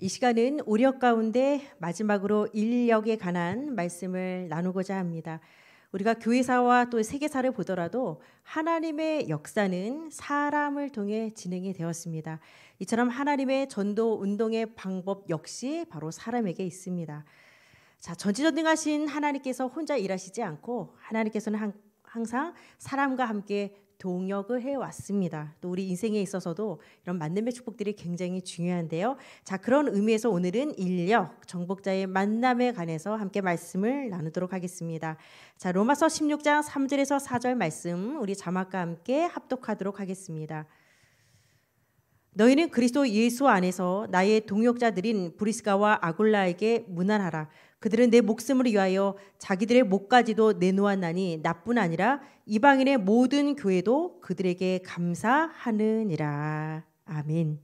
이 시간은 오력 가운데 마지막으로 인력에 관한 말씀을 나누고자 합니다. 우리가 교회사와 또 세계사를 보더라도 하나님의 역사는 사람을 통해 진행이 되었습니다. 이처럼 하나님의 전도 운동의 방법 역시 바로 사람에게 있습니다. 자, 전지전능하신 하나님께서 혼자 일하시지 않고 하나님께서는 항상 사람과 함께 동역을 해왔습니다. 또 우리 인생에 있어서도 이런 만남의 축복들이 굉장히 중요한데요. 자, 그런 의미에서 오늘은 인력, 정복자의 만남에 관해서 함께 말씀을 나누도록 하겠습니다. 자, 로마서 16장 3절에서 4절 말씀 우리 자막과 함께 합독하도록 하겠습니다. 너희는 그리스도 예수 안에서 나의 동역자들인 브리스가와 아굴라에게 무난하라. 그들은 내 목숨을 위하여 자기들의 목까지도 내놓았나니 나뿐 아니라 이방인의 모든 교회도 그들에게 감사하느니라. 아멘.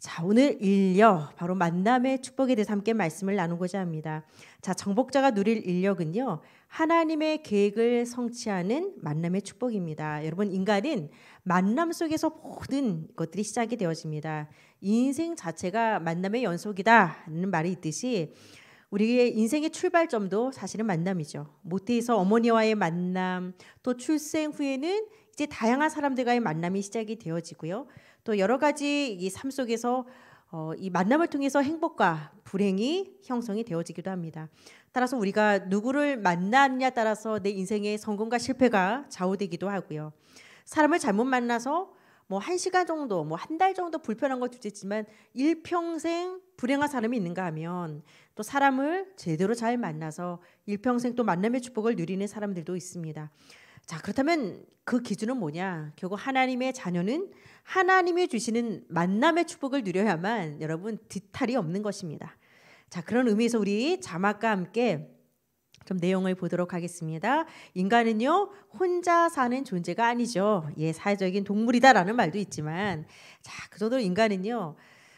자, 오늘 인력, 바로 만남의 축복에 대해서 함께 말씀을 나누고자 합니다. 자, 정복자가 누릴 인력은요, 하나님의 계획을 성취하는 만남의 축복입니다. 여러분, 인간은 만남 속에서 모든 것들이 시작이 되어집니다. 인생 자체가 만남의 연속이다라는 말이 있듯이 우리의 인생의 출발점도 사실은 만남이죠. 모태에서 어머니와의 만남, 또 출생 후에는 이제 다양한 사람들과의 만남이 시작이 되어지고요. 또 여러 가지 이 삶 속에서 어, 이 만남을 통해서 행복과 불행이 형성이 되어지기도 합니다. 따라서 우리가 누구를 만나냐 따라서 내 인생의 성공과 실패가 좌우되기도 하고요. 사람을 잘못 만나서 뭐 한 시간 정도, 뭐 한 달 정도 불편한 건 둘째지만 일평생 불행한 사람이 있는가 하면 또 사람을 제대로 잘 만나서 일평생 또 만남의 축복을 누리는 사람들도 있습니다. 자, 그렇다면 그 기준은 뭐냐? 결국 하나님의 자녀는 하나님이 주시는 만남의 축복을 누려야만 여러분 뒤탈이 없는 것입니다. 자, 그런 의미에서 우리 자막과 함께 좀 내용을 보도록 하겠습니다. 인간은요 혼자 사는 존재가 아니죠. 예 사회적인 동물이다라는 말도 있지만 자그 정도로 인간은요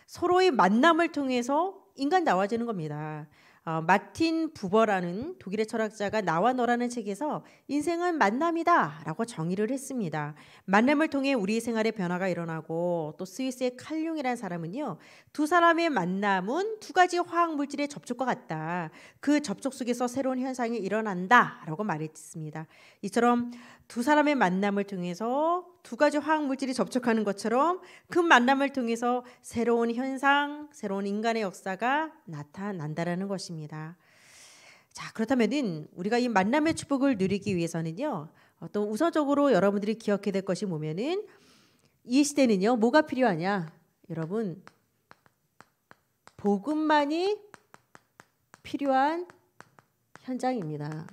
서로의 만남을 통해서 인간나와지는 겁니다. 어, 마틴 부버라는 독일의 철학자가 나와 너라는 책에서 인생은 만남이다 라고 정의를 했습니다. 만남을 통해 우리 생활의 변화가 일어나고 또 스위스의 칼륨이라는 사람은요. 두 사람의 만남은 두 가지 화학물질의 접촉과 같다. 그 접촉 속에서 새로운 현상이 일어난다 라고 말했습니다. 이처럼 두 사람의 만남을 통해서 두 가지 화학 물질이 접촉하는 것처럼 그 만남을 통해서 새로운 현상, 새로운 인간의 역사가 나타난다라는 것입니다. 자, 그렇다면은 우리가 이 만남의 축복을 누리기 위해서는요. 어떤 우선적으로 여러분들이 기억해야 될 것이 뭐면은 이 시대는요. 뭐가 필요하냐? 여러분 복음만이 필요한 현장입니다.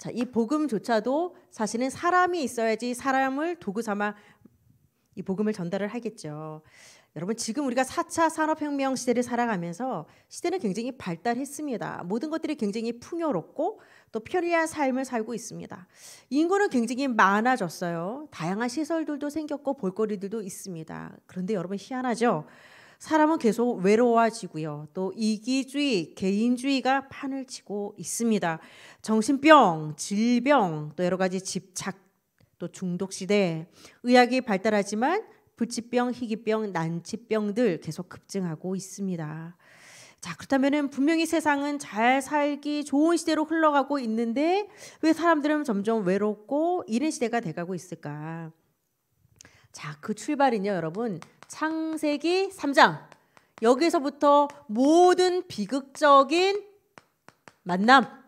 자, 이 복음조차도 사실은 사람이 있어야지 사람을 도구 삼아 이 복음을 전달을 하겠죠. 여러분 지금 우리가 4차 산업혁명 시대를 살아가면서 시대는 굉장히 발달했습니다. 모든 것들이 굉장히 풍요롭고 또 편리한 삶을 살고 있습니다. 인구는 굉장히 많아졌어요. 다양한 시설들도 생겼고 볼거리들도 있습니다. 그런데 여러분 희한하죠? 사람은 계속 외로워지고요. 또 이기주의, 개인주의가 판을 치고 있습니다. 정신병, 질병, 또 여러 가지 집착, 또 중독 시대, 의학이 발달하지만 불치병, 희귀병, 난치병들 계속 급증하고 있습니다. 자, 그렇다면은 분명히 세상은 잘 살기 좋은 시대로 흘러가고 있는데 왜 사람들은 점점 외롭고 이런 시대가 돼가고 있을까? 자, 그 출발은요, 여러분. 창세기 3장. 여기서부터 모든 비극적인 만남.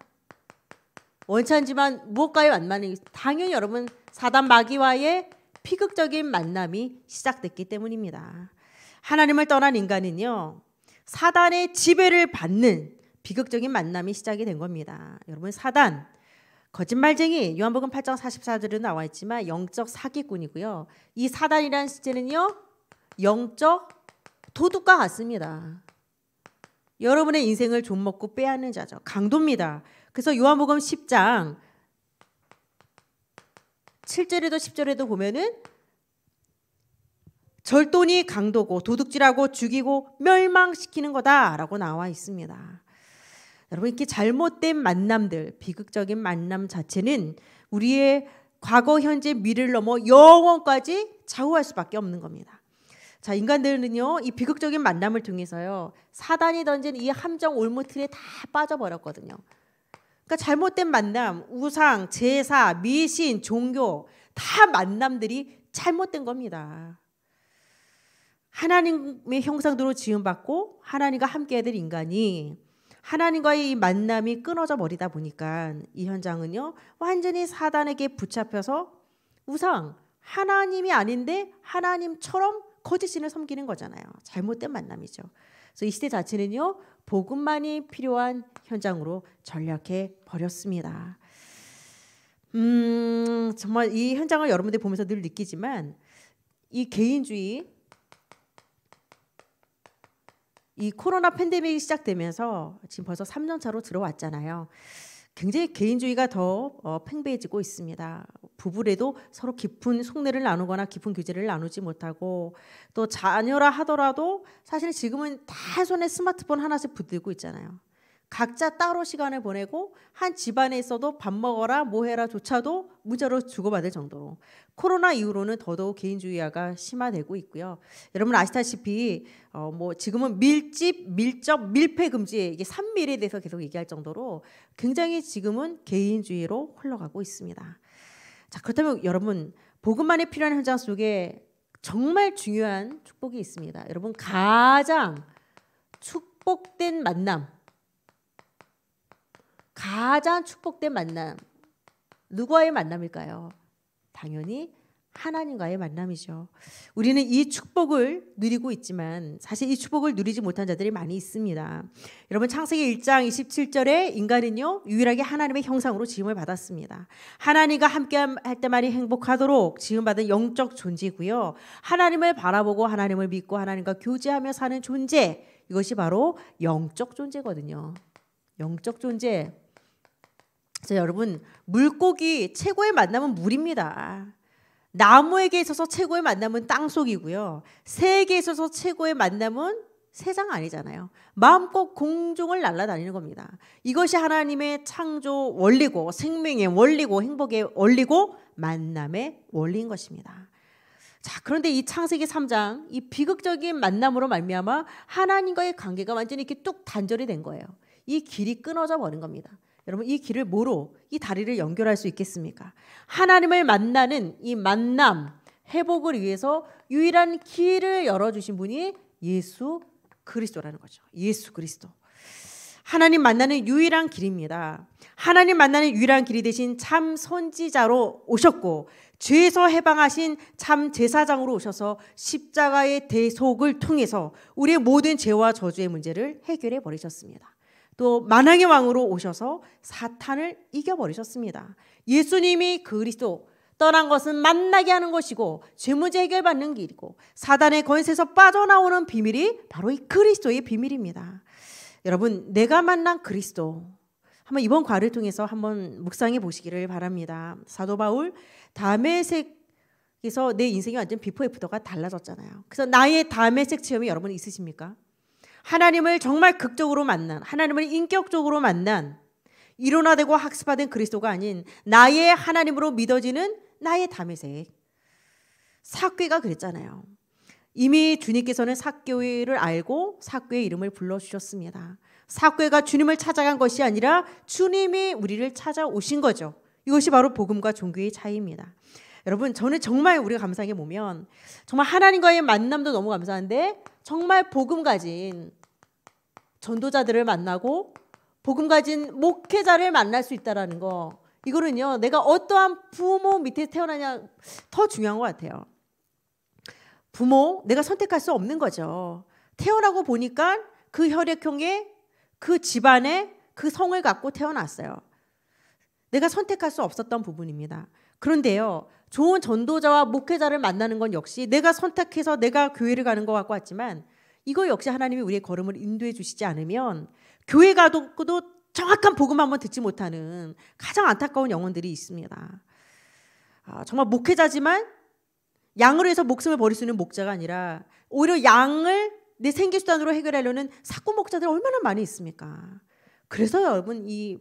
원치 않지만 무엇과의 만남이 당연히 여러분 사단 마귀와의 비극적인 만남이 시작됐기 때문입니다. 하나님을 떠난 인간은요. 사단의 지배를 받는 비극적인 만남이 시작이 된 겁니다. 여러분 사단 거짓말쟁이 요한복음 8장 44절에 나와 있지만 영적 사기꾼이고요. 이 사단이라는 시체는요. 영적 도둑과 같습니다. 여러분의 인생을 좀 먹고 빼앗는 자죠. 강도입니다. 그래서 요한복음 10장 7절에도 10절에도 보면은 절돈이 강도고 도둑질하고 죽이고 멸망시키는 거다라고 나와 있습니다. 여러분 이렇게 잘못된 만남들, 비극적인 만남 자체는 우리의 과거, 현재, 미래를 넘어 영원까지 좌우할 수밖에 없는 겁니다. 자, 인간들은요, 이 비극적인 만남을 통해서요, 사단이 던진 이 함정 올무틀에 다 빠져버렸거든요. 그러니까 잘못된 만남, 우상, 제사, 미신, 종교, 다 만남들이 잘못된 겁니다. 하나님의 형상대로 지음받고 하나님과 함께해야 될 인간이 하나님과의 이 만남이 끊어져 버리다 보니까 이 현장은요 완전히 사단에게 붙잡혀서 우상 하나님이 아닌데 하나님처럼 거짓 신을 섬기는 거잖아요. 잘못된 만남이죠. 그래서 이 시대 자체는요 복음만이 필요한 현장으로 전략해 버렸습니다. 음 정말 이 현장을 여러분들 보면서 늘 느끼지만 이 개인주의 이 코로나 팬데믹이 시작되면서 지금 벌써 3년 차로 들어왔잖아요. 굉장히 개인주의가 더 어, 팽배해지고 있습니다. 부부래도 서로 깊은 속내를 나누거나 깊은 교제를 나누지 못하고 또 자녀라 하더라도 사실 지금은 다 손에 스마트폰 하나씩 붙들고 있잖아요. 각자 따로 시간을 보내고 한 집안에 있어도 밥 먹어라 뭐 해라 조차도 무자로 주고받을 정도로 코로나 이후로는 더더욱 개인주의화가 심화되고 있고요. 여러분 아시다시피 어뭐 지금은 밀집, 밀접, 밀폐 금지 이게 3밀에 대해서 계속 얘기할 정도로 굉장히 지금은 개인주의로 흘러가고 있습니다. 자 그렇다면 여러분 복음만이 필요한 현장 속에 정말 중요한 축복이 있습니다. 여러분 가장 축복된 만남 가장 축복된 만남 누구와의 만남일까요? 당연히 하나님과의 만남이죠. 우리는 이 축복을 누리고 있지만 사실 이 축복을 누리지 못한 자들이 많이 있습니다. 여러분 창세기 1장 27절에 인간은요 유일하게 하나님의 형상으로 지음을 받았습니다. 하나님과 함께할 때만이 행복하도록 지음받은 영적 존재고요. 하나님을 바라보고 하나님을 믿고 하나님과 교제하며 사는 존재 이것이 바로 영적 존재거든요. 영적 존재 그 여러분 물고기 최고의 만남은 물입니다. 나무에게 있어서 최고의 만남은 땅속이고요. 새에게 있어서 최고의 만남은 세상 아니잖아요. 마음껏 공중을 날아다니는 겁니다. 이것이 하나님의 창조 원리고 생명의 원리고 행복의 원리고 만남의 원리인 것입니다. 자, 그런데 이 창세기 3장 이 비극적인 만남으로 말미암아 하나님과의 관계가 완전히 이렇게 뚝 단절이 된 거예요. 이 길이 끊어져 버린 겁니다. 여러분 이 길을 뭐로 이 다리를 연결할 수 있겠습니까? 하나님을 만나는 이 만남 회복을 위해서 유일한 길을 열어 주신 분이 예수 그리스도라는 거죠. 예수 그리스도. 하나님 만나는 유일한 길입니다. 하나님 만나는 유일한 길이 대신 참 선지자로 오셨고 죄에서 해방하신 참 제사장으로 오셔서 십자가의 대속을 통해서 우리의 모든 죄와 저주의 문제를 해결해 버리셨습니다. 또 만왕의 왕으로 오셔서 사탄을 이겨버리셨습니다. 예수님이 그리스도 떠난 것은 만나게 하는 것이고 죄문제 해결받는 길이고 사단의 권세에서 빠져나오는 비밀이 바로 이 그리스도의 비밀입니다. 여러분 내가 만난 그리스도 한번 이번 과를 통해서 한번 묵상해 보시기를 바랍니다. 사도 바울 담에색에서 내 인생이 완전 비포 애프터가 달라졌잖아요. 그래서 나의 담에색 체험이 여러분 있으십니까? 하나님을 정말 극적으로 만난, 하나님을 인격적으로 만난 이론화되고 학습받은 그리스도가 아닌 나의 하나님으로 믿어지는 나의 담에색 사귀가 그랬잖아요. 이미 주님께서는 사교회를 알고 사교의 이름을 불러주셨습니다. 사교회가 주님을 찾아간 것이 아니라 주님이 우리를 찾아오신 거죠. 이것이 바로 복음과 종교의 차이입니다. 여러분 저는 정말 우리가 감사한 게 뭐면 정말 하나님과의 만남도 너무 감사한데 정말 복음 가진 전도자들을 만나고 복음 가진 목회자를 만날 수 있다라는 거 이거는요 내가 어떠한 부모 밑에 태어나냐 더 중요한 것 같아요. 부모 내가 선택할 수 없는 거죠. 태어나고 보니까 그 혈액형에 그 집안에 그 성을 갖고 태어났어요. 내가 선택할 수 없었던 부분입니다. 그런데요, 좋은 전도자와 목회자를 만나는 건 역시 내가 선택해서 내가 교회를 가는 것 같고 같지만 이거 역시 하나님이 우리의 걸음을 인도해 주시지 않으면 교회 가도도 정확한 복음 한번 듣지 못하는 가장 안타까운 영혼들이 있습니다. 아, 정말 목회자지만 양으로 해서 목숨을 버릴 수 있는 목자가 아니라 오히려 양을 내 생계수단으로 해결하려는 사고 목자들 얼마나 많이 있습니까? 그래서 여러분 이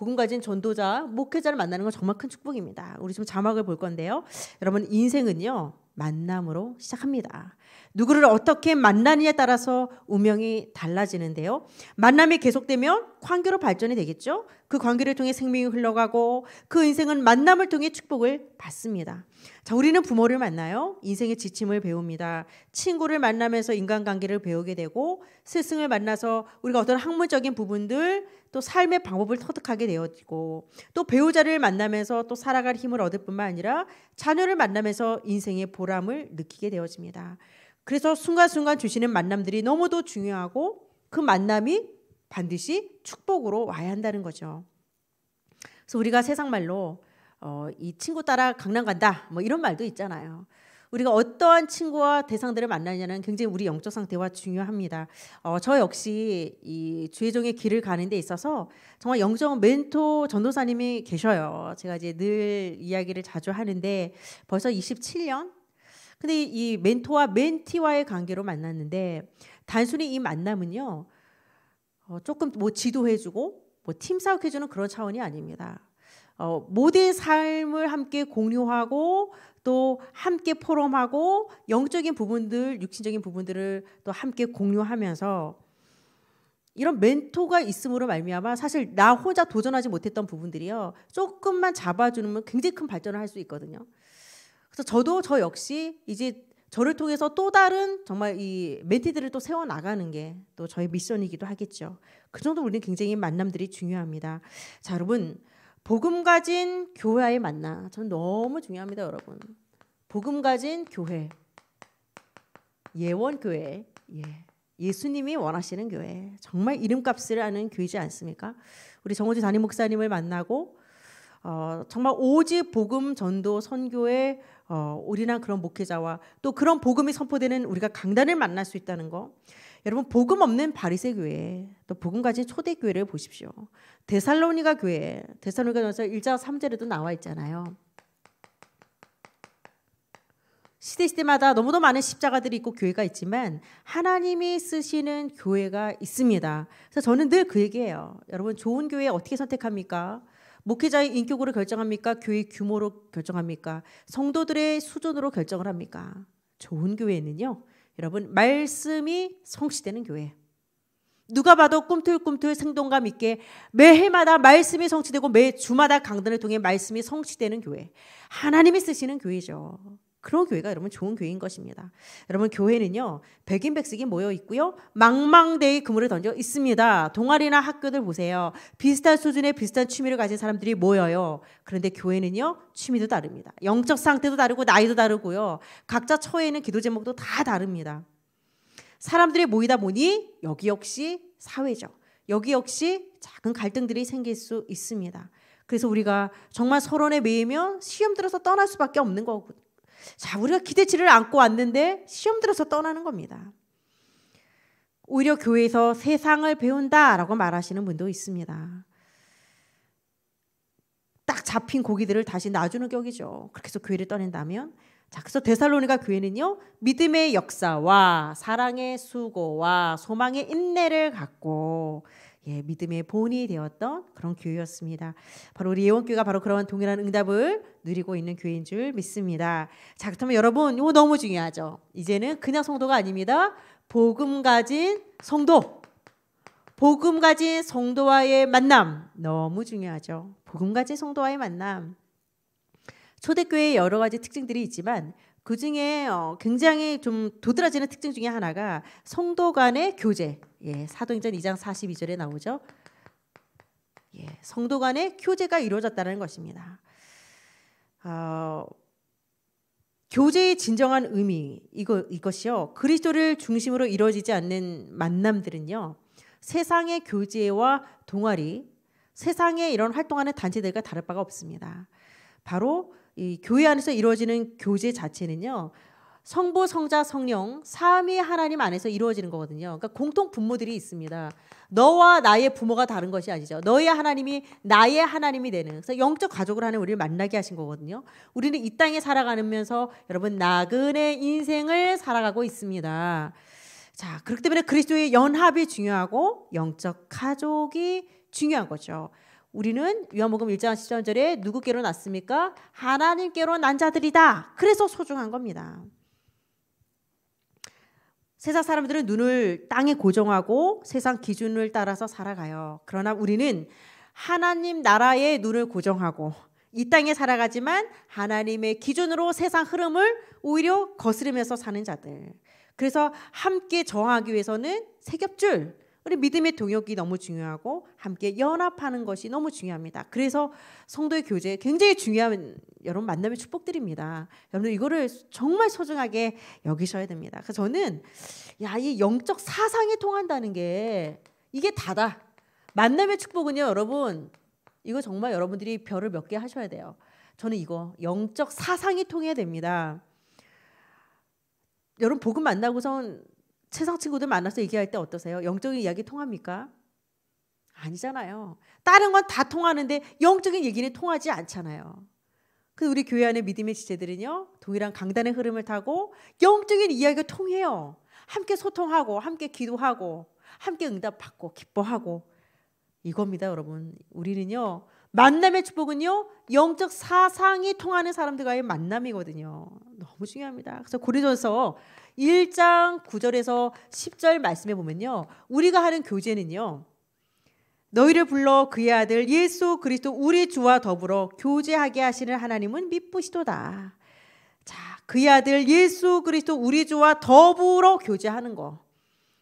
복음 가진 전도자, 목회자를 만나는 건 정말 큰 축복입니다. 우리 지금 자막을 볼 건데요. 여러분 인생은요. 만남으로 시작합니다. 누구를 어떻게 만나느냐에 따라서 운명이 달라지는데요. 만남이 계속되면 관계로 발전이 되겠죠. 그 관계를 통해 생명이 흘러가고 그 인생은 만남을 통해 축복을 받습니다. 자, 우리는 부모를 만나요. 인생의 지침을 배웁니다. 친구를 만나면서 인간관계를 배우게 되고 스승을 만나서 우리가 어떤 학문적인 부분들 또 삶의 방법을 터득하게 되었고 또 배우자를 만나면서 또 살아갈 힘을 얻을 뿐만 아니라 자녀를 만나면서 인생의 보람을 느끼게 되어집니다. 그래서 순간순간 주시는 만남들이 너무도 중요하고 그 만남이 반드시 축복으로 와야 한다는 거죠. 그래서 우리가 세상 말로 어, 이 친구 따라 강남 간다 뭐 이런 말도 있잖아요. 우리가 어떠한 친구와 대상들을 만나느냐는 굉장히 우리 영적 상태와 중요합니다. 어, 저 역시 이 주혜종의 길을 가는 데 있어서 정말 영적 멘토 전도사님이 계셔요. 제가 이제 늘 이야기를 자주 하는데 벌써 27년 근데 이 멘토와 멘티와의 관계로 만났는데 단순히 이 만남은요. 어, 조금 뭐 지도해주고 뭐 팀 사업해주는 그런 차원이 아닙니다. 어, 모든 삶을 함께 공유하고 또 함께 포럼하고 영적인 부분들, 육신적인 부분들을 또 함께 공유하면서 이런 멘토가 있음으로 말미암아 사실 나 혼자 도전하지 못했던 부분들이요 조금만 잡아주면 굉장히 큰 발전을 할 수 있거든요. 그래서 저도 저 역시 이제 저를 통해서 또 다른 정말 이 멘티들을 또 세워 나가는 게 또 저의 미션이기도 하겠죠. 그 정도 우리는 굉장히 만남들이 중요합니다. 자, 여러분 복음 가진 교회와의 만나 전 너무 중요합니다, 여러분. 복음 가진 교회 예원 교회 예. 예수님이 원하시는 교회 정말 이름값을 하는 교회지 않습니까? 우리 정호주 담임 목사님을 만나고 어, 정말 오직 복음 전도 선교의 어, 우리나 그런 목회자와 또 그런 복음이 선포되는 우리가 강단을 만날 수 있다는 거. 여러분 복음 없는 바리새 교회 또 복음 가진 초대 교회를 보십시오. 데살로니가 교회 데살로니가전서 1장 3절에도 나와 있잖아요. 시대 시대마다 너무도 많은 십자가들이 있고 교회가 있지만 하나님이 쓰시는 교회가 있습니다. 그래서 저는 늘 그 얘기예요. 여러분 좋은 교회 어떻게 선택합니까? 목회자의 인격으로 결정합니까? 교회 규모로 결정합니까? 성도들의 수준으로 결정을 합니까? 좋은 교회는요. 여러분 말씀이 성취되는 교회. 누가 봐도 꿈틀꿈틀 생동감 있게 매해마다 말씀이 성취되고 매 주마다 강단을 통해 말씀이 성취되는 교회. 하나님이 쓰시는 교회죠. 그런 교회가 여러분 좋은 교회인 것입니다. 여러분 교회는요 백인백색이 모여 있고요 망망대의 그물을 던져 있습니다. 동아리나 학교들 보세요. 비슷한 수준의 비슷한 취미를 가진 사람들이 모여요. 그런데 교회는요 취미도 다릅니다. 영적 상태도 다르고 나이도 다르고요 각자 처해 있는 기도 제목도 다 다릅니다. 사람들이 모이다 보니 여기 역시 사회적 여기 역시 작은 갈등들이 생길 수 있습니다. 그래서 우리가 정말 서론에 매이면 시험 들어서 떠날 수밖에 없는 거거든요 자, 우리가 기대치를 안고 왔는데 시험 들어서 떠나는 겁니다. 오히려 교회에서 세상을 배운다라고 말하시는 분도 있습니다. 딱 잡힌 고기들을 다시 놔주는 격이죠. 그렇게 해서 교회를 떠낸다면 자, 그래서 데살로니가 교회는요. 믿음의 역사와 사랑의 수고와 소망의 인내를 갖고 예, 믿음의 본이 되었던 그런 교회였습니다. 바로 우리 예원교회가 바로 그런 동일한 응답을 누리고 있는 교회인 줄 믿습니다. 자, 그렇다면 여러분, 이거 너무 중요하죠. 이제는 그냥 성도가 아닙니다. 복음 가진 성도. 복음 가진 성도와의 만남 너무 중요하죠. 복음 가진 성도와의 만남. 초대교회의 여러 가지 특징들이 있지만 그 중에 어, 굉장히 좀 도드라지는 특징 중에 하나가 성도 간의 교제. 예, 사도행전 2장 42절에 나오죠. 예, 성도 간의 교제가 이루어졌다는 것입니다. 어, 교제의 진정한 의미 이거 이것이요 그리스도를 중심으로 이루어지지 않는 만남들은요 세상의 교제와 동아리 세상의 이런 활동하는 단체들과 다를 바가 없습니다. 바로 이 교회 안에서 이루어지는 교제 자체는요. 성부, 성자, 성령 삼위 하나님 안에서 이루어지는 거거든요. 그러니까 공통 분모들이 있습니다. 너와 나의 부모가 다른 것이 아니죠. 너의 하나님이 나의 하나님이 되는. 그래서 영적 가족을 하는 우리를 만나게 하신 거거든요. 우리는 이 땅에 살아가면서 여러분 나그네 인생을 살아가고 있습니다. 자, 그렇기 때문에 그리스도의 연합이 중요하고 영적 가족이 중요한 거죠. 우리는 요한복음 1장 13절에 누구께로 났습니까? 하나님께로 난 자들이다. 그래서 소중한 겁니다. 세상 사람들은 눈을 땅에 고정하고 세상 기준을 따라서 살아가요. 그러나 우리는 하나님 나라의 눈을 고정하고 이 땅에 살아가지만 하나님의 기준으로 세상 흐름을 오히려 거스르면서 사는 자들. 그래서 함께 저하기 위해서는 세 겹줄 우리 믿음의 동역이 너무 중요하고 함께 연합하는 것이 너무 중요합니다. 그래서 성도의 교제 굉장히 중요한 여러분 만남의 축복들입니다 여러분 이거를 정말 소중하게 여기셔야 됩니다. 그래서 저는 야 이 영적 사상이 통한다는 게 이게 다다. 만남의 축복은요, 여러분 이거 정말 여러분들이 별을 몇 개 하셔야 돼요. 저는 이거 영적 사상이 통해야 됩니다. 여러분 복음 만나고선 세상 친구들 만나서 얘기할 때 어떠세요? 영적인 이야기 통합니까? 아니잖아요. 다른 건 다 통하는데 영적인 얘기는 통하지 않잖아요. 그 우리 교회 안에 믿음의 지체들은요 동일한 강단의 흐름을 타고 영적인 이야기가 통해요. 함께 소통하고 함께 기도하고 함께 응답받고 기뻐하고 이겁니다, 여러분. 우리는요 만남의 축복은요 영적 사상이 통하는 사람들과의 만남이거든요. 너무 중요합니다. 그래서 고린도서 1장 9절에서 10절 말씀해 보면요. 우리가 하는 교제는요. 너희를 불러 그의 아들 예수 그리스도 우리 주와 더불어 교제하게 하시는 하나님은 미쁘시도다. 자, 그의 아들 예수 그리스도 우리 주와 더불어 교제하는 거.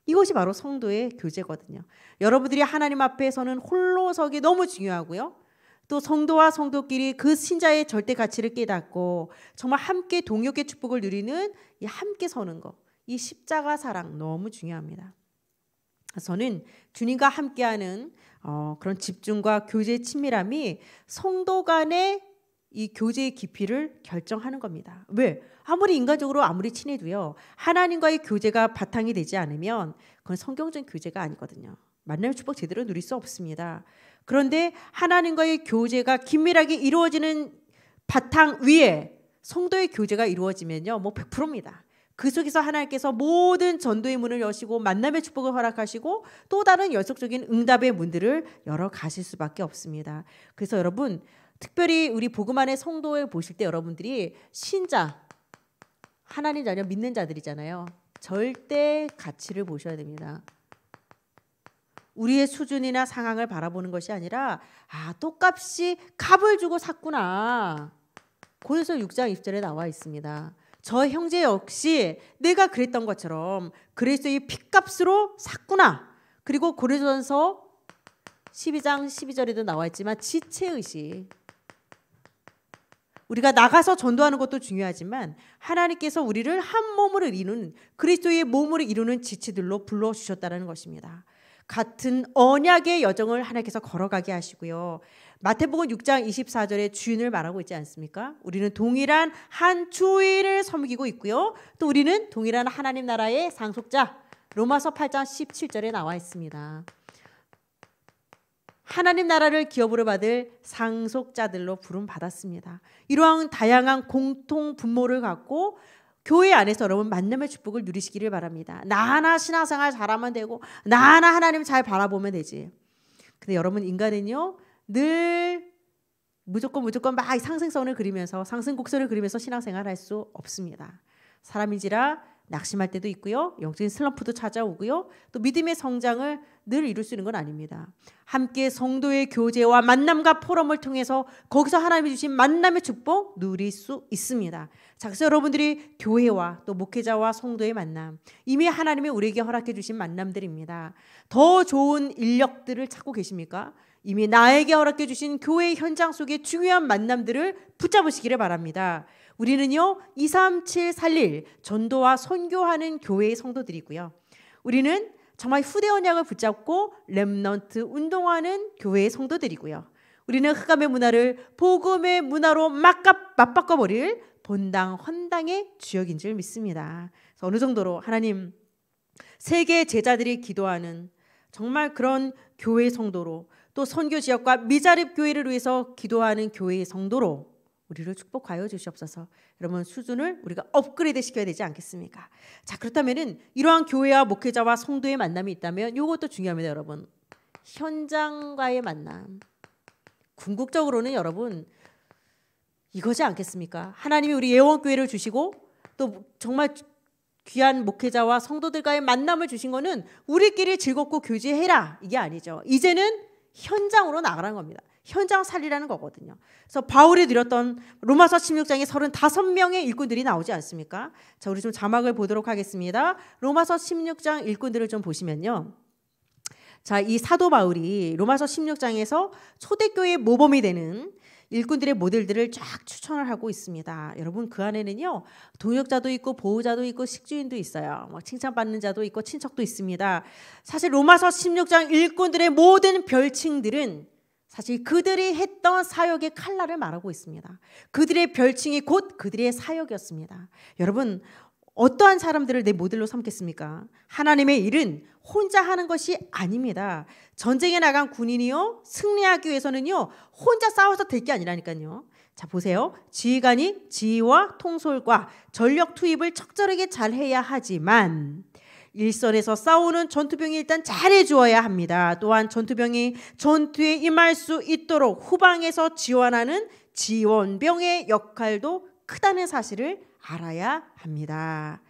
이것이 바로 성도의 교제거든요. 여러분들이 하나님 앞에서는 홀로 서기 너무 중요하고요. 또 성도와 성도끼리 그 신자의 절대 가치를 깨닫고 정말 함께 동역의 축복을 누리는 이 함께 서는 것, 이 십자가 사랑 너무 중요합니다. 저는 주님과 함께하는 어, 그런 집중과 교제의 친밀함이 성도 간의 이 교제의 깊이를 결정하는 겁니다. 왜? 아무리 인간적으로 아무리 친해도요. 하나님과의 교제가 바탕이 되지 않으면 그건 성경적인 교제가 아니거든요. 만남의 축복 제대로 누릴 수 없습니다. 그런데 하나님과의 교제가 긴밀하게 이루어지는 바탕 위에 성도의 교제가 이루어지면요. 뭐 100%입니다. 그 속에서 하나님께서 모든 전도의 문을 여시고 만남의 축복을 허락하시고 또 다른 열속적인 응답의 문들을 열어 가실 수밖에 없습니다. 그래서 여러분 특별히 우리 복음 안의 성도를 보실 때 여러분들이 신자 하나님 자녀 믿는 자들이잖아요. 절대 가치를 보셔야 됩니다. 우리의 수준이나 상황을 바라보는 것이 아니라 아 똑값이 값을 주고 샀구나. 고린서 6장 2절에 나와 있습니다. 저 형제 역시 내가 그랬던 것처럼 그리스도의 핏값으로 샀구나. 그리고 고린전서 12장 12절에도 나와 있지만 지체 의식 우리가 나가서 전도하는 것도 중요하지만 하나님께서 우리를 한 몸으로 이루는 그리스도의 몸으로 이루는 지체들로 불러 주셨다는 것입니다. 같은 언약의 여정을 하나님께서 걸어가게 하시고요. 마태복음 6장 24절에 주인을 말하고 있지 않습니까? 우리는 동일한 한 주인을 섬기고 있고요. 또 우리는 동일한 하나님 나라의 상속자 로마서 8장 17절에 나와 있습니다. 하나님 나라를 기업으로 받을 상속자들로 부름 받았습니다. 이러한 다양한 공통 분모를 갖고 교회 안에서 여러분 만남의 축복을 누리시기를 바랍니다. 나 하나 신앙생활 잘하면 되고 나 하나 하나님 잘 바라보면 되지. 근데 여러분 인간은요 늘 무조건 무조건 막 상승선을 그리면서 상승곡선을 그리면서 신앙생활 할수 없습니다. 사람인지라 낙심할 때도 있고요. 영적인 슬럼프도 찾아오고요. 또 믿음의 성장을 늘 이룰 수 있는 건 아닙니다. 함께 성도의 교제와 만남과 포럼을 통해서 거기서 하나님이 주신 만남의 축복 누릴 수 있습니다. 자, 그래서 여러분들이 교회와 또 목회자와 성도의 만남 이미 하나님이 우리에게 허락해 주신 만남들입니다. 더 좋은 인력들을 찾고 계십니까? 이미 나에게 허락해 주신 교회 현장 속의 중요한 만남들을 붙잡으시기를 바랍니다. 우리는요 237 살릴 전도와 선교하는 교회의 성도들이고요. 우리는 정말 후대 언약을 붙잡고 렘넌트 운동하는 교회의 성도들이고요. 우리는 흑암의 문화를 복음의 문화로 막 맞바꿔 버릴 본당 헌당의 주역인 줄 믿습니다. 그래서 어느 정도로 하나님 세계 제자들이 기도하는 정말 그런 교회 성도로 또 선교 지역과 미자립 교회를 위해서 기도하는 교회의 성도로 우리를 축복하여 주시옵소서. 여러분 수준을 우리가 업그레이드 시켜야 되지 않겠습니까? 자 그렇다면은 이러한 교회와 목회자와 성도의 만남이 있다면 이것도 중요합니다, 여러분. 현장과의 만남. 궁극적으로는 여러분 이거지 않겠습니까? 하나님이 우리 예원교회를 주시고 또 정말 귀한 목회자와 성도들과의 만남을 주신 거는 우리끼리 즐겁고 교제해라 이게 아니죠. 이제는 현장으로 나가라는 겁니다. 현장 살리라는 거거든요. 그래서 바울이 드렸던 로마서 16장에 35명의 일꾼들이 나오지 않습니까? 자, 우리 좀 자막을 보도록 하겠습니다. 로마서 16장 일꾼들을 좀 보시면요. 자, 이 사도 바울이 로마서 16장에서 초대교회 모범이 되는 일꾼들의 모델들을 쫙 추천을 하고 있습니다. 여러분 그 안에는요 동역자도 있고 보호자도 있고 식주인도 있어요. 뭐 칭찬받는 자도 있고 친척도 있습니다. 사실 로마서 16장 일꾼들의 모든 별칭들은 사실 그들이 했던 사역의 칼날을 말하고 있습니다. 그들의 별칭이 곧 그들의 사역이었습니다. 여러분, 어떠한 사람들을 내 모델로 삼겠습니까? 하나님의 일은 혼자 하는 것이 아닙니다. 전쟁에 나간 군인이요, 승리하기 위해서는요, 혼자 싸워서 될 게 아니라니까요. 자, 보세요. 지휘관이 지휘와 통솔과 전력 투입을 적절하게 잘 해야 하지만, 일선에서 싸우는 전투병이 일단 잘해주어야 합니다. 또한 전투병이 전투에 임할 수 있도록 후방에서 지원하는 지원병의 역할도 크다는 사실을 알아야 합니다.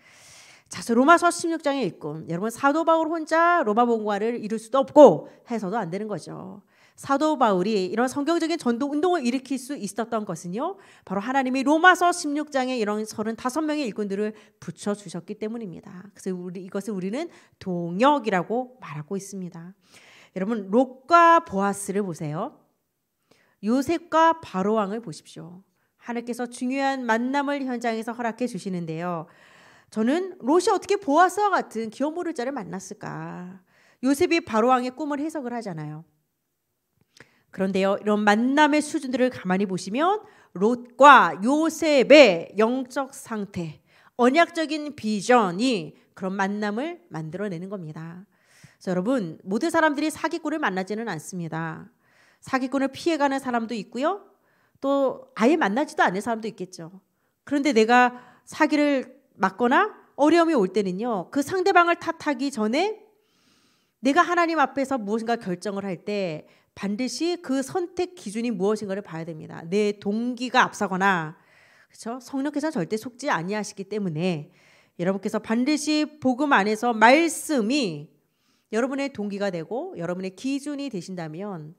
자, 로마서 16장의 일꾼. 여러분 사도 바울 혼자 로마 본관을 이룰 수도 없고 해서도 안 되는 거죠. 사도 바울이 이런 성경적인 전도 운동을 일으킬 수 있었던 것은요. 바로 하나님이 로마서 16장에 이런 35명의 일꾼들을 붙여 주셨기 때문입니다. 그래서 우리 이것을 우리는 동역이라고 말하고 있습니다. 여러분 롯과 보아스를 보세요. 요셉과 바로 왕을 보십시오. 하나님께서 중요한 만남을 현장에서 허락해 주시는데요. 저는 롯이 어떻게 보아스와 같은 기업모를 자를 만났을까? 요셉이 바로 왕의 꿈을 해석을 하잖아요. 그런데요, 이런 만남의 수준들을 가만히 보시면 롯과 요셉의 영적 상태, 언약적인 비전이 그런 만남을 만들어내는 겁니다. 그래서 여러분, 모든 사람들이 사기꾼을 만나지는 않습니다. 사기꾼을 피해가는 사람도 있고요. 또 아예 만나지도 않는 사람도 있겠죠. 그런데 내가 사기를 맞거나 어려움이 올 때는요. 그 상대방을 탓하기 전에 내가 하나님 앞에서 무엇인가 결정을 할때 반드시 그 선택 기준이 무엇인가를 봐야 됩니다. 내 동기가 앞서거나 그렇죠? 성령께서 절대 속지 아니하시기 때문에 여러분께서 반드시 복음 안에서 말씀이 여러분의 동기가 되고 여러분의 기준이 되신다면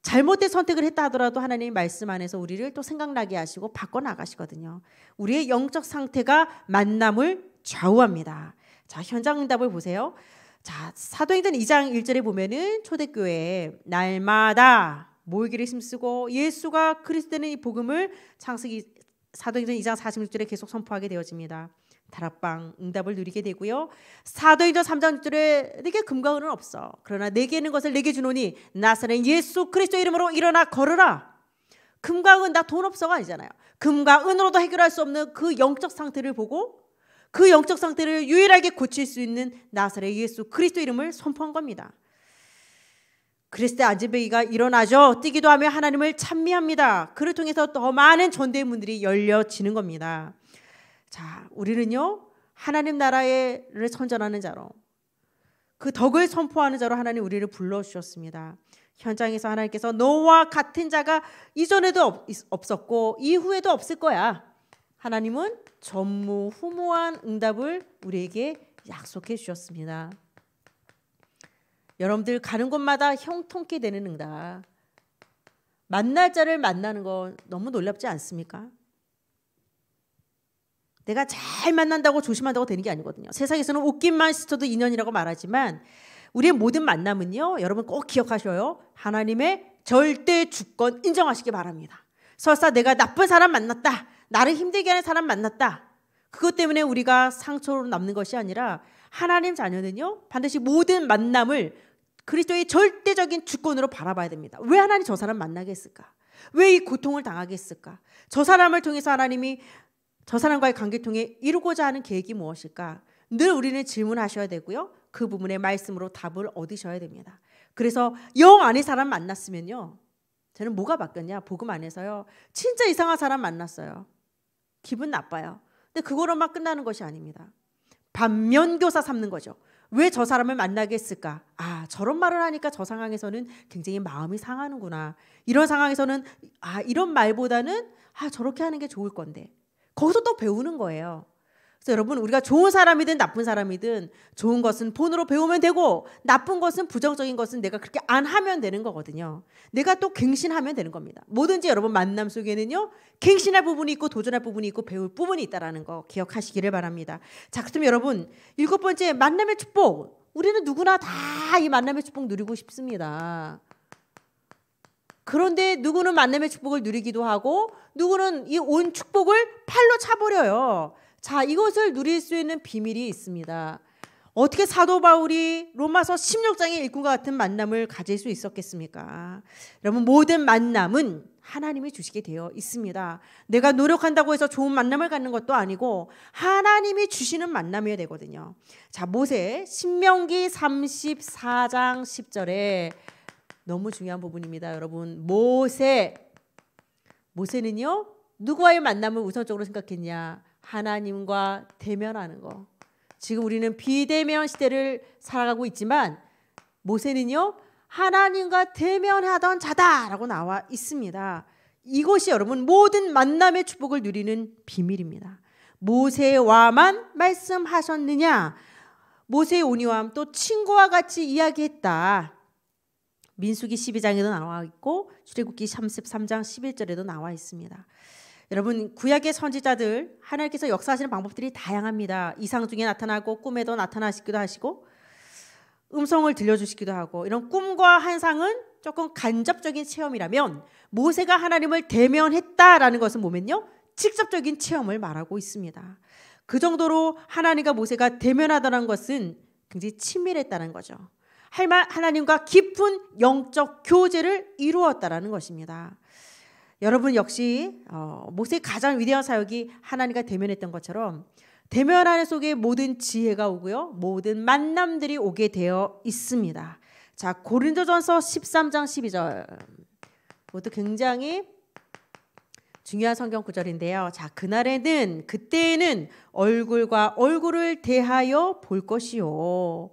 잘못된 선택을 했다 하더라도 하나님 말씀 안에서 우리를 또 생각나게 하시고 바꿔 나가시거든요. 우리의 영적 상태가 만남을 좌우합니다. 자, 현장 응답을 보세요. 자, 사도행전 2장 1절에 보면은 초대교회 날마다 모이기를 힘쓰고 예수가 그리스도는 이 복음을 창세기 사도행전 2장 46절에 계속 선포하게 되어집니다. 다락방 응답을 누리게 되고요. 사도행전 3장 6절에 내게 금과 은은 없어. 그러나 내게 있는 것을 내게 주노니 나서는 예수 그리스도 이름으로 일어나 걸으라. 금과 은나 돈 없어가 아니잖아요. 금과 은으로도 해결할 수 없는 그 영적 상태를 보고 그 영적 상태를 유일하게 고칠 수 있는 나사렛 예수 그리스도 이름을 선포한 겁니다. 그리스도 안지베이가 일어나죠. 뛰기도 하며 하나님을 찬미합니다. 그를 통해서 더 많은 전대의 문들이 열려지는 겁니다. 자, 우리는요. 하나님 나라를 선전하는 자로 그 덕을 선포하는 자로 하나님 우리를 불러 주셨습니다. 현장에서 하나님께서 너와 같은 자가 이전에도 없, 없었고 이후에도 없을 거야. 하나님은 전무후무한 응답을 우리에게 약속해 주셨습니다. 여러분들 가는 곳마다 형통케 되는 응답. 만날 자를 만나는 건 너무 놀랍지 않습니까? 내가 잘 만난다고 조심한다고 되는 게 아니거든요. 세상에서는 웃긴만 스쳐도 인연이라고 말하지만 우리의 모든 만남은요. 여러분 꼭 기억하셔요. 하나님의 절대 주권 인정하시기 바랍니다. 설사 내가 나쁜 사람 만났다. 나를 힘들게 하는 사람 만났다. 그것 때문에 우리가 상처로 남는 것이 아니라 하나님 자녀는요 반드시 모든 만남을 그리스도의 절대적인 주권으로 바라봐야 됩니다. 왜 하나님 저 사람 만나게 했을까? 왜 이 고통을 당하게 했을까? 저 사람을 통해서 하나님이 저 사람과의 관계 통해 이루고자 하는 계획이 무엇일까? 늘 우리는 질문하셔야 되고요. 그 부분의 말씀으로 답을 얻으셔야 됩니다. 그래서 영 안에 사람 만났으면요. 저는 뭐가 바뀌었냐? 복음 안에서요. 진짜 이상한 사람 만났어요. 기분 나빠요. 근데 그거로만 끝나는 것이 아닙니다. 반면교사 삼는 거죠. 왜 저 사람을 만나게 했을까? 아, 저런 말을 하니까 저 상황에서는 굉장히 마음이 상하는구나. 이런 상황에서는 아, 이런 말보다는 아, 저렇게 하는 게 좋을 건데. 거기서 또 배우는 거예요. 그래서 여러분 우리가 좋은 사람이든 나쁜 사람이든 좋은 것은 본으로 배우면 되고 나쁜 것은 부정적인 것은 내가 그렇게 안 하면 되는 거거든요. 내가 또 갱신하면 되는 겁니다. 뭐든지 여러분 만남 속에는요. 갱신할 부분이 있고 도전할 부분이 있고 배울 부분이 있다라는 거 기억하시기를 바랍니다. 자, 그럼 여러분 일곱 번째 만남의 축복. 우리는 누구나 다 이 만남의 축복 누리고 싶습니다. 그런데 누구는 만남의 축복을 누리기도 하고 누구는 이 온 축복을 팔로 차버려요. 자, 이것을 누릴 수 있는 비밀이 있습니다. 어떻게 사도 바울이 로마서 16장의 일꾼과 같은 만남을 가질 수 있었겠습니까? 여러분 모든 만남은 하나님이 주시게 되어 있습니다. 내가 노력한다고 해서 좋은 만남을 갖는 것도 아니고 하나님이 주시는 만남이어야 되거든요. 자, 모세 신명기 34장 10절에 너무 중요한 부분입니다, 여러분. 모세 모세는요. 누구와의 만남을 우선적으로 생각했냐? 하나님과 대면하는 거. 지금 우리는 비대면 시대를 살아가고 있지만 모세는요. 하나님과 대면하던 자다라고 나와 있습니다. 이것이 여러분 모든 만남의 축복을 누리는 비밀입니다. 모세와만 말씀하셨느냐? 모세의 온유함 또 친구와 같이 이야기했다. 민수기 12장에도 나와 있고 출애굽기 33장 11절에도 나와 있습니다. 여러분 구약의 선지자들 하나님께서 역사하시는 방법들이 다양합니다. 이상 중에 나타나고 꿈에도 나타나시기도 하시고 음성을 들려주시기도 하고 이런 꿈과 환상은 조금 간접적인 체험이라면 모세가 하나님을 대면했다라는 것은 보면요 직접적인 체험을 말하고 있습니다. 그 정도로 하나님과 모세가 대면하다는 것은 굉장히 친밀했다는 거죠. 하나님과 깊은 영적 교제를 이루었다라는 것입니다. 여러분 역시 어, 모세의 가장 위대한 사역이 하나님과 대면했던 것처럼 대면하는 속에 모든 지혜가 오고요. 모든 만남들이 오게 되어 있습니다. 자, 고린도전서 13장 12절. 이것도 굉장히 중요한 성경 구절인데요. 자, 그날에는 그때에는 얼굴과 얼굴을 대하여 볼 것이요.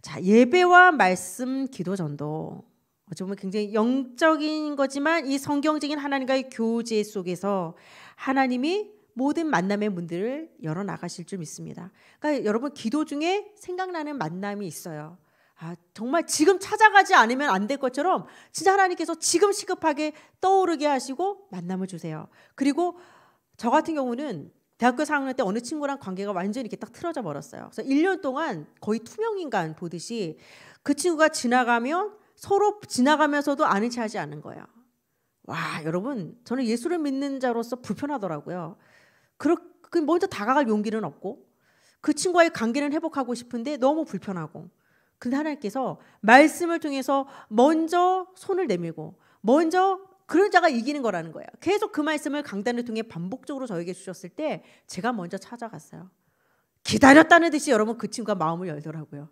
자, 예배와 말씀 기도 전도. 어쩌면 굉장히 영적인 거지만 이 성경적인 하나님과의 교제 속에서 하나님이 모든 만남의 문들을 열어 나가실 줄 믿습니다. 그러니까 여러분 기도 중에 생각나는 만남이 있어요. 아, 정말 지금 찾아가지 않으면 안 될 것처럼 진짜 하나님께서 지금 시급하게 떠오르게 하시고 만남을 주세요. 그리고 저 같은 경우는 대학교 4학년 때 어느 친구랑 관계가 완전히 이렇게 딱 틀어져 버렸어요. 그래서 1년 동안 거의 투명 인간 보듯이 그 친구가 지나가면 서로 지나가면서도 아닌 체 하지 않은 거예요. 와, 여러분, 저는 예수를 믿는 자로서 불편하더라고요. 그렇게 그 먼저 다가갈 용기는 없고 그 친구와의 관계는 회복하고 싶은데 너무 불편하고 근데 하나님께서 말씀을 통해서 먼저 손을 내밀고 먼저 그런 자가 이기는 거라는 거예요. 계속 그 말씀을 강단을 통해 반복적으로 저에게 주셨을 때 제가 먼저 찾아갔어요. 기다렸다는 듯이 여러분 그 친구가 마음을 열더라고요.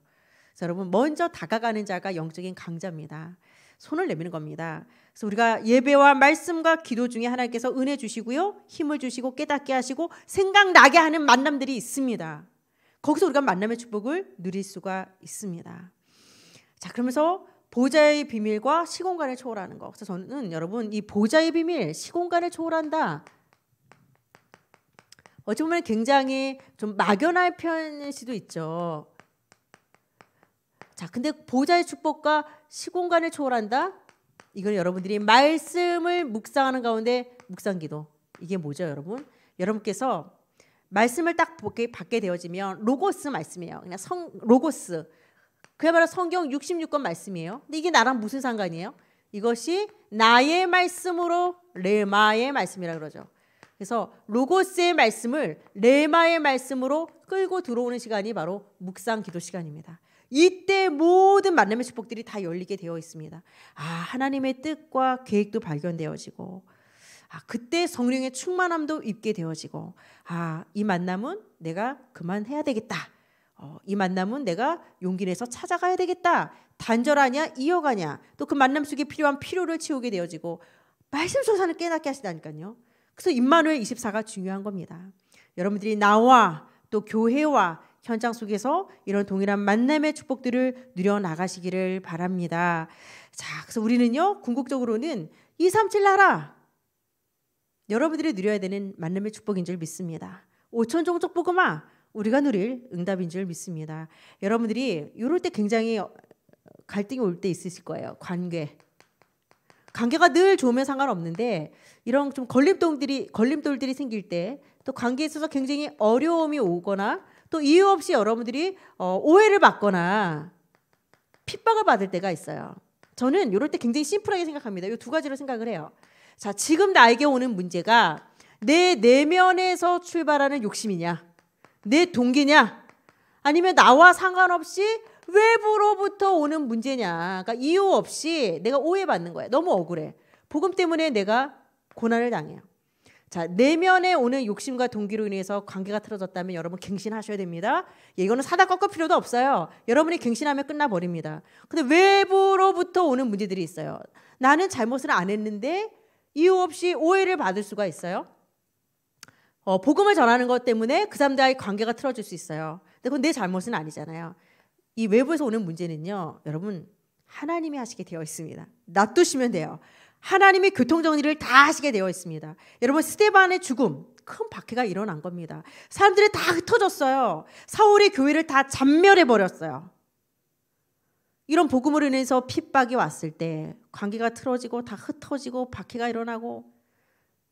자, 여러분 먼저 다가가는 자가 영적인 강자입니다. 손을 내미는 겁니다. 그래서 우리가 예배와 말씀과 기도 중에 하나님께서 은혜 주시고요. 힘을 주시고 깨닫게 하시고 생각나게 하는 만남들이 있습니다. 거기서 우리가 만남의 축복을 누릴 수가 있습니다. 자, 그러면서 보좌의 비밀과 시공간을 초월하는 거. 그래서 저는 여러분 이 보좌의 비밀, 시공간을 초월한다. 어찌 보면 굉장히 좀 막연한 표현일 수도 있죠. 자, 근데 보좌의 축복과 시공간을 초월한다. 이건 여러분들이 말씀을 묵상하는 가운데 묵상기도 이게 뭐죠, 여러분? 여러분께서 말씀을 딱 보게 받게 되어지면 로고스 말씀이에요. 그냥 성 로고스 그야말로 성경 66권 말씀이에요. 근데 이게 나랑 무슨 상관이에요? 이것이 나의 말씀으로 레마의 말씀이라 그러죠. 그래서 로고스의 말씀을 레마의 말씀으로 끌고 들어오는 시간이 바로 묵상 기도 시간입니다. 이때 모든 만남의 축복들이 다 열리게 되어 있습니다. 아, 하나님의 뜻과 계획도 발견되어지고, 아, 그때 성령의 충만함도 입게 되어지고, 아, 이 만남은 내가 그만해야 되겠다. 어, 이 만남은 내가 용기 내서 찾아가야 되겠다. 단절하냐, 이어가냐. 또 그 만남 속에 필요한 필요를 채우게 되어지고, 말씀 소산을 깨닫게 하시다니까요. 그래서 임마누엘 24가 중요한 겁니다. 여러분들이 나와 또 교회와 현장 속에서 이런 동일한 만남의 축복들을 누려 나가시기를 바랍니다. 자, 그래서 우리는요, 궁극적으로는 237 나라 여러분들이 누려야 되는 만남의 축복인 줄 믿습니다. 5천 종족 복음아 우리가 누릴 응답인 줄 믿습니다. 여러분들이 이럴 때 굉장히 어, 갈등이 올 때 있으실 거예요. 관계. 관계가 늘 좋으면 상관없는데 이런 좀 걸림돌들이 걸림돌들이 생길 때 또 관계에 있어서 굉장히 어려움이 오거나 또 이유 없이 여러분들이 어, 오해를 받거나 핍박을 받을 때가 있어요. 저는 이럴 때 굉장히 심플하게 생각합니다. 이 두 가지로 생각을 해요. 자, 지금 나에게 오는 문제가 내 내면에서 출발하는 욕심이냐, 내 동기냐, 아니면 나와 상관없이 외부로부터 오는 문제냐. 그러니까 이유 없이 내가 오해받는 거야. 너무 억울해. 복음 때문에 내가 고난을 당해요. 자 내면에 오는 욕심과 동기로 인해서 관계가 틀어졌다면 여러분 갱신하셔야 됩니다. 예, 이거는 사다 꺾을 필요도 없어요. 여러분이 갱신하면 끝나 버립니다. 근데 외부로부터 오는 문제들이 있어요. 나는 잘못을 안 했는데 이유 없이 오해를 받을 수가 있어요. 어, 복음을 전하는 것 때문에 그 사람들과의 관계가 틀어질 수 있어요. 근데 그건 내 잘못은 아니잖아요. 이 외부에서 오는 문제는요, 여러분 하나님이 하시게 되어 있습니다. 놔두시면 돼요. 하나님이 교통정리를 다 하시게 되어 있습니다. 여러분, 스테반의 죽음, 큰 박해가 일어난 겁니다. 사람들이 다 흩어졌어요. 사울의 교회를 다 잔멸해버렸어요. 이런 복음으로 인해서 핍박이 왔을 때 관계가 틀어지고 다 흩어지고 박해가 일어나고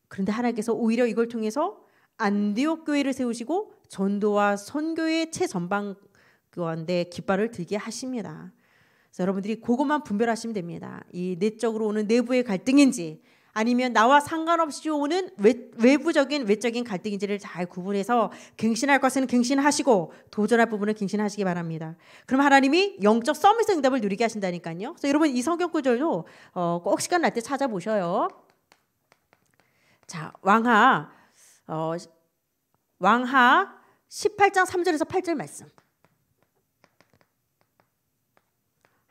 그런데 하나님께서 오히려 이걸 통해서 안디옥 교회를 세우시고 전도와 선교의 최전방 교환대 깃발을 들게 하십니다. 그래서 여러분들이 그것만 분별하시면 됩니다. 이 내적으로 오는 내부의 갈등인지 아니면 나와 상관없이 오는 외, 부적인 외적인 갈등인지를 잘 구분해서 갱신할 것은 갱신하시고 도전할 부분은 갱신하시기 바랍니다. 그럼 하나님이 영적 서밋 응답을 누리게 하신다니까요. 그래서 여러분 이 성경 구절도 어, 꼭 시간 날 때 찾아보셔요. 자 왕하 어, 왕하 18장 3절에서 8절 말씀.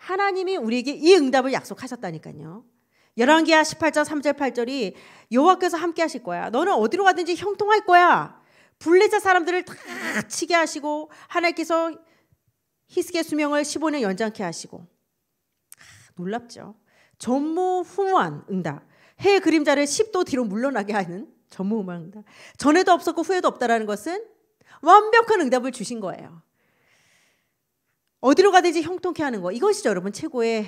하나님이 우리에게 이 응답을 약속하셨다니까요. 열왕기하 18장 3절 8절이 여호와께서 함께 하실 거야. 너는 어디로 가든지 형통할 거야. 불레자 사람들을 다 치게 하시고 하나님께서 히스의 수명을 15년 연장케 하시고 아, 놀랍죠. 전무후무한 응답. 해 그림자를 10도 뒤로 물러나게 하는 전무후무한 응답. 전에도 없었고 후에도 없다라는 것은 완벽한 응답을 주신 거예요. 어디로 가든지 형통케 하는 거. 이것이죠, 여러분. 최고의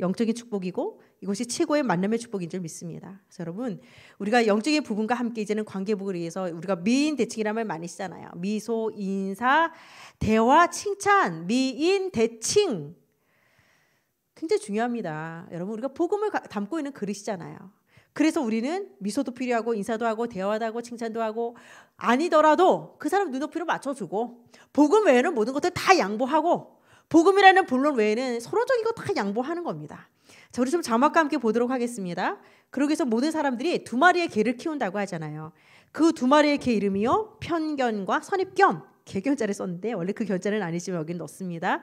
영적인 축복이고 이것이 최고의 만남의 축복인 줄 믿습니다. 그래서 여러분 우리가 영적인 부분과 함께 이제는 관계복을 위해서 우리가 미인 대칭이라는 말 많이 쓰잖아요. 미소, 인사, 대화, 칭찬, 미인 대칭 굉장히 중요합니다. 여러분 우리가 복음을 담고 있는 그릇이잖아요. 그래서 우리는 미소도 필요하고 인사도 하고 대화도 하고 칭찬도 하고 아니더라도 그 사람 눈높이를 맞춰주고 복음 외에는 모든 것들 다 양보하고 복음이라는 본론 외에는 서로적인 거다 양보하는 겁니다. 자, 우리 좀 자막과 함께 보도록 하겠습니다. 그러기 위해서 모든 사람들이 두 마리의 개를 키운다고 하잖아요. 그 두 마리의 개 이름이요. 편견과 선입견. 개견자를 썼는데 원래 그 견자는 아니지만 여기 넣습니다.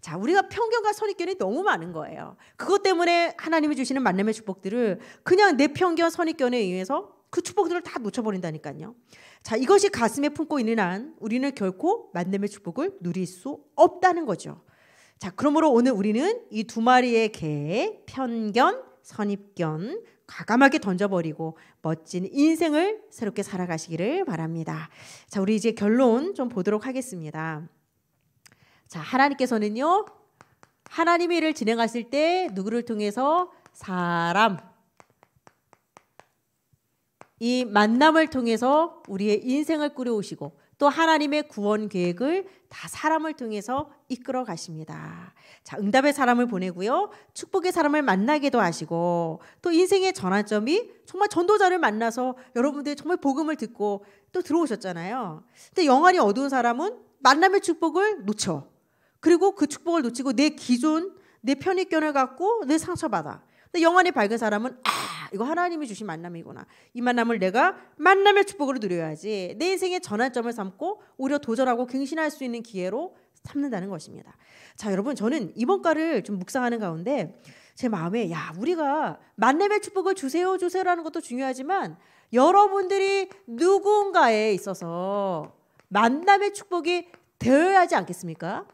자, 우리가 편견과 선입견이 너무 많은 거예요. 그것 때문에 하나님이 주시는 만남의 축복들을 그냥 내 편견, 선입견에 의해서 그 축복들을 다 놓쳐버린다니까요. 자, 이것이 가슴에 품고 있는 한 우리는 결코 만남의 축복을 누릴 수 없다는 거죠. 자, 그러므로 오늘 우리는 이 두 마리의 개, 편견, 선입견, 과감하게 던져버리고 멋진 인생을 새롭게 살아가시기를 바랍니다. 자, 우리 이제 결론 좀 보도록 하겠습니다. 자, 하나님께서는요, 하나님의 일을 진행하실 때 누구를 통해서 사람, 이 만남을 통해서 우리의 인생을 꾸려오시고 또 하나님의 구원 계획을 다 사람을 통해서 이끌어 가십니다. 자, 응답의 사람을 보내고요. 축복의 사람을 만나게도 하시고 또 인생의 전환점이 정말 전도자를 만나서 여러분들이 정말 복음을 듣고 또 들어오셨잖아요. 근데 영안이 어두운 사람은 만남의 축복을 놓쳐. 그리고 그 축복을 놓치고 내 기존 내 편익견을 갖고 내 상처받아. 근데 영안이 밝은 사람은 아 이거 하나님이 주신 만남이구나. 이 만남을 내가 만남의 축복으로 누려야지. 내 인생의 전환점을 삼고 오히려 도전하고 갱신할 수 있는 기회로 삼는다는 것입니다. 자 여러분 저는 이번 과를 좀 묵상하는 가운데 제 마음에 야 우리가 만남의 축복을 주세요 주세요라는 것도 중요하지만 여러분들이 누군가에 있어서 만남의 축복이 되어야 하지 않겠습니까?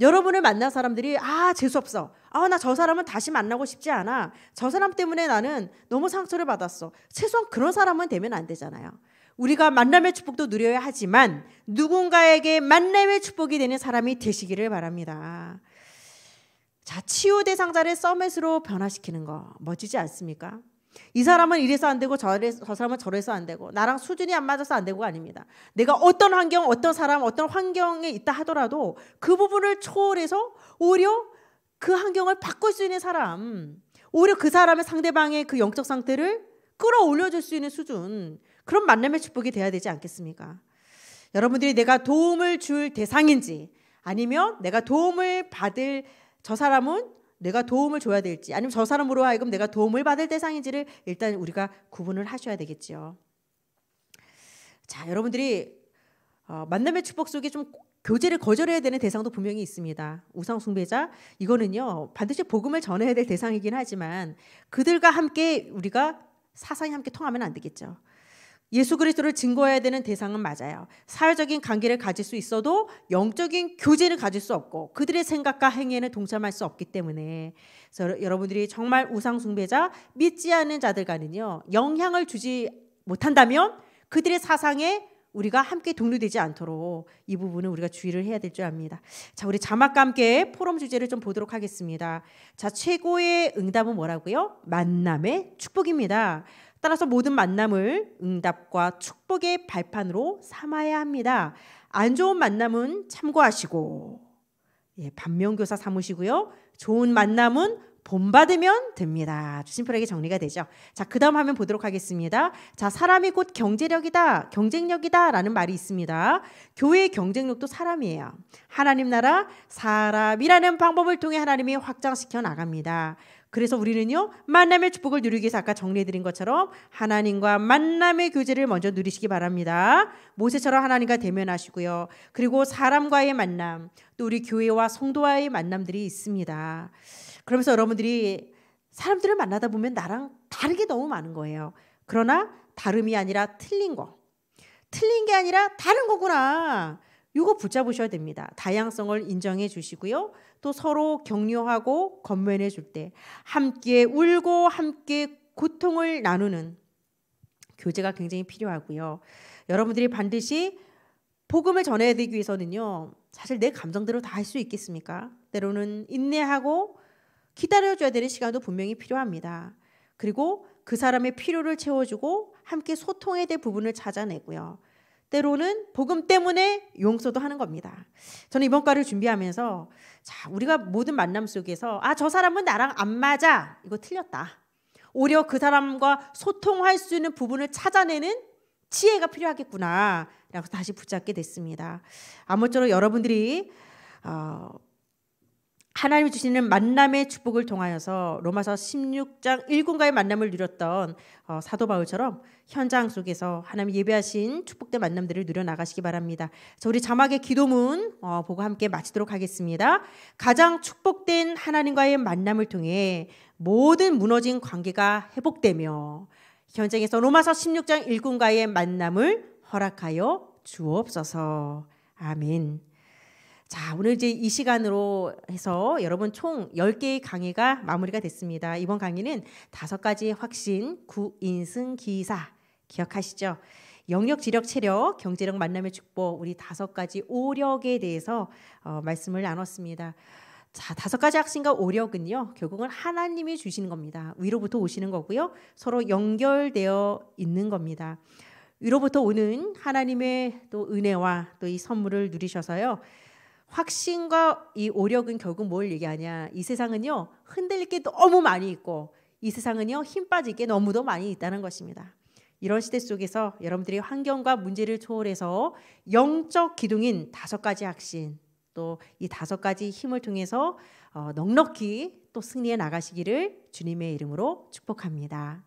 여러분을 만난 사람들이 아 재수없어 아나 저 사람은 다시 만나고 싶지 않아 저 사람 때문에 나는 너무 상처를 받았어 최소한 그런 사람은 되면 안 되잖아요 우리가 만남의 축복도 누려야 하지만 누군가에게 만남의 축복이 되는 사람이 되시기를 바랍니다 자 치유 대상자를 서밋으로 변화시키는 거 멋지지 않습니까 이 사람은 이래서 안 되고 저래서, 저 사람은 저래서 안 되고 나랑 수준이 안 맞아서 안 되고가 아닙니다. 내가 어떤 환경, 어떤 사람, 어떤 환경에 있다 하더라도 그 부분을 초월해서 오히려 그 환경을 바꿀 수 있는 사람, 오히려 그 사람의 상대방의 그 영적 상태를 끌어올려줄 수 있는 수준 그런 만남의 축복이 돼야 되지 않겠습니까? 여러분들이 내가 도움을 줄 대상인지 아니면 내가 도움을 받을 저 사람은 내가 도움을 줘야 될지 아니면 저 사람으로 하여금 내가 도움을 받을 대상인지를 일단 우리가 구분을 하셔야 되겠지요. 자, 여러분들이 어, 만남의 축복 속에 좀 교제를 거절해야 되는 대상도 분명히 있습니다. 우상 숭배자 이거는요 반드시 복음을 전해야 될 대상이긴 하지만 그들과 함께 우리가 사상이 함께 통하면 안 되겠죠. 예수 그리스도를 증거해야 되는 대상은 맞아요. 사회적인 관계를 가질 수 있어도 영적인 교제를 가질 수 없고 그들의 생각과 행위에는 동참할 수 없기 때문에 그래서 여러분들이 정말 우상 숭배자 믿지 않는 자들과는요 영향을 주지 못한다면 그들의 사상에 우리가 함께 동료되지 않도록 이 부분은 우리가 주의를 해야 될 줄 압니다. 자, 우리 자막과 함께 포럼 주제를 좀 보도록 하겠습니다. 자, 최고의 응답은 뭐라고요? 만남의 축복입니다. 따라서 모든 만남을 응답과 축복의 발판으로 삼아야 합니다. 안 좋은 만남은 참고하시고 예, 반면교사 삼으시고요. 좋은 만남은 본받으면 됩니다. 심플하게 정리가 되죠. 자, 그 다음 화면 보도록 하겠습니다. 자, 사람이 곧 경제력이다, 경쟁력이다 라는 말이 있습니다. 교회의 경쟁력도 사람이에요. 하나님 나라, 사람이라는 방법을 통해 하나님이 확장시켜 나갑니다. 그래서 우리는요 만남의 축복을 누리기 위해서 아까 정리해드린 것처럼 하나님과 만남의 교제를 먼저 누리시기 바랍니다. 모세처럼 하나님과 대면하시고요. 그리고 사람과의 만남, 또 우리 교회와 성도와의 만남들이 있습니다. 그러면서 여러분들이 사람들을 만나다 보면 나랑 다른 게 너무 많은 거예요. 그러나 다름이 아니라 틀린 거. 틀린 게 아니라 다른 거구나. 이거 붙잡으셔야 됩니다. 다양성을 인정해 주시고요. 또 서로 격려하고 건면해 줄 때 함께 울고 함께 고통을 나누는 교제가 굉장히 필요하고요. 여러분들이 반드시 복음을 전해야 되기 위해서는요. 사실 내 감정대로 다 할 수 있겠습니까? 때로는 인내하고 기다려줘야 되는 시간도 분명히 필요합니다. 그리고 그 사람의 필요를 채워주고 함께 소통에 대한 부분을 찾아내고요. 때로는 복음 때문에 용서도 하는 겁니다. 저는 이번 과를 준비하면서 자, 우리가 모든 만남 속에서 아, 저 사람은 나랑 안 맞아. 이거 틀렸다. 오히려 그 사람과 소통할 수 있는 부분을 찾아내는 지혜가 필요하겠구나. 라고 다시 붙잡게 됐습니다. 아무쪼록 여러분들이 어, 하나님이 주시는 만남의 축복을 통하여서 로마서 16장 1군과의 만남을 누렸던 어, 사도 바울처럼 현장 속에서 하나님 예배하신 축복된 만남들을 누려 나가시기 바랍니다. 자, 우리 자막의 기도문 어, 보고 함께 마치도록 하겠습니다. 가장 축복된 하나님과의 만남을 통해 모든 무너진 관계가 회복되며 현장에서 로마서 16장 1군과의 만남을 허락하여 주옵소서. 아멘. 자, 오늘 이제 이 시간으로 해서 여러분 총 10개의 강의가 마무리가 됐습니다. 이번 강의는 다섯 가지 확신, 구인승 기사 기억하시죠? 영역, 지력, 체력, 경제력, 만남의 축복 우리 다섯 가지 오력에 대해서 어, 말씀을 나눴습니다. 자, 다섯 가지 확신과 오력은요, 결국은 하나님이 주시는 겁니다. 위로부터 오시는 거고요. 서로 연결되어 있는 겁니다. 위로부터 오는 하나님의 또 은혜와 또 이 선물을 누리셔서요. 확신과 이 오력은 결국 뭘 얘기하냐? 이 세상은요 흔들릴 게 너무 많이 있고 이 세상은요 힘 빠질 게 너무도 많이 있다는 것입니다. 이런 시대 속에서 여러분들이 환경과 문제를 초월해서 영적 기둥인 다섯 가지 확신 또 이 다섯 가지 힘을 통해서 어, 넉넉히 또 승리해 나가시기를 주님의 이름으로 축복합니다.